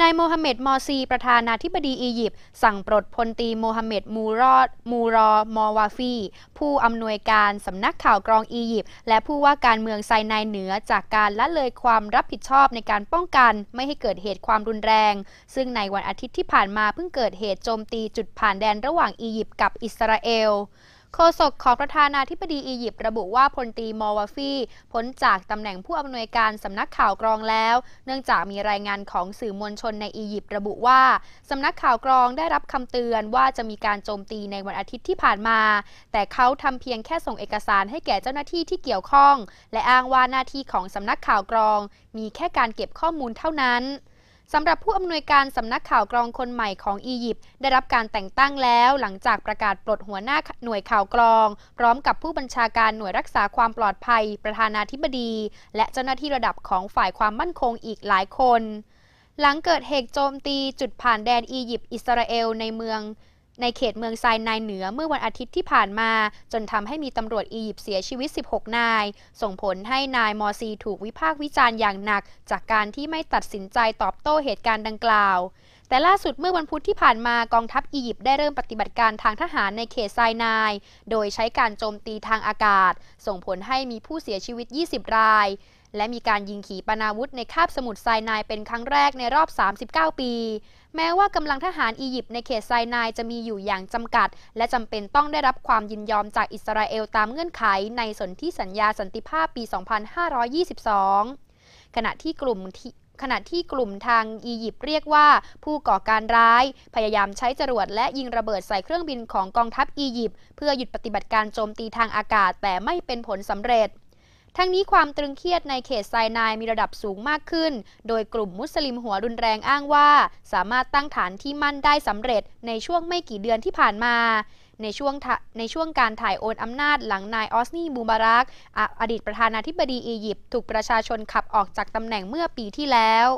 นายโมฮัมเหม็ดมอซี ประธานาธิบดีอียิปต์สั่งปลดพลตีโมฮัมเหม็ดมูรอดมูรอ มอวาฟี ผู้อำนวยการสำนักข่าวกรองอียิปต์และผู้ว่าการเมืองไซนายเหนือจากการละเลยความรับผิดชอบในการป้องกัน ไม่ให้เกิดเหตุความรุนแรง ซึ่งในวันอาทิตย์ที่ผ่านมาเพิ่งเกิดเหตุโจมตีจุดผ่านแดนระหว่างอียิปต์กับอิสราเอลโฆษกของประธานาธิบดีอียิปต์ระบุว่าพลตีมอวาฟีพ้นจากตำแหน่งผู้อำนวยการสำนักข่าวกรองแล้ว เนื่องจากมีรายงานของสื่อมวลชนในอียิปต์ระบุว่าสำนักข่าวกรองได้รับคำเตือนว่าจะมีการโจมตีในวันอาทิตย์ที่ผ่านมา แต่เขาทำเพียงแค่ส่งเอกสารให้แก่เจ้าหน้าที่ที่เกี่ยวข้อง และอ้างว่าหน้าที่ของสำนักข่าวกรองมีแค่การเก็บข้อมูลเท่านั้นสำหรับผู้อำนวยการสำนักข่าวกรองคนใหม่ของอียิปต์ได้รับการแต่งตั้งแล้วหลังจากประกาศปลดหัวหน้าหน่วยข่าวกรอง พร้อมกับผู้บัญชาการหน่วยรักษาความปลอดภัยประธานาธิบดี และเจ้าหน้าที่ระดับของฝ่ายความมั่นคงอีกหลายคน หลังเกิดเหตุโจมตีจุดผ่านแดนอียิปต์อิสราเอลในเมืองในเขตเมืองไซนายเหนือเมื่อวันอาทิตย์ที่ผ่านมา จนทำให้มีตำรวจอียิปต์เสียชีวิต 16 นาย ส่งผลให้นายมอซีถูกวิพากษ์วิจารณ์อย่างหนัก จากการที่ไม่ตัดสินใจตอบโต้เหตุการณ์ดังกล่าว แต่ล่าสุดเมื่อวันพุธที่ผ่านมากองทัพอียิปต์ได้เริ่มปฏิบัติการทางทหารในเขตไซนาย โดยใช้การโจมตีทางอากาศ ส่งผลให้มีผู้เสียชีวิต 20 รายและมีการยิงขีปนาวุธในคาบสมุทรไซนายเป็นครั้งแรกในรอบ 39 ปี แม้ว่ากำลังทหารอียิปต์ในเขตไซนายจะมีอยู่อย่างจำกัด และจำเป็นต้องได้รับความยินยอมจากอิสราเอลตามเงื่อนไขในสนธิสัญญาสันติภาพปี 2522 ขณะที่กลุ่มขณะที่กลุ่มทางอียิปต์เรียกว่า ผู้ก่อการร้าย พยายามใช้จรวดและยิงระเบิดใส่เครื่องบินของกองทัพอียิปต์เพื่อหยุดปฏิบัติการโจมตีทางอากาศแต่ไม่เป็นผลสำเร็จทั้งนี้ความตรึงเครียดในเขตไซนายมีระดับสูงมากขึ้น โดยกลุ่มมุสลิมหัวรุนแรงอ้างว่า สามารถตั้งฐานที่มั่นได้สำเร็จในช่วงไม่กี่เดือนที่ผ่านมา ในช่วงในช่วงการถ่ายโอนอำนาจหลังนายออสนีบูบารัก อดีตประธานาธิบดีอียิปต์ถูกประชาชนขับออกจากตำแหน่งเมื่อปีที่แล้ว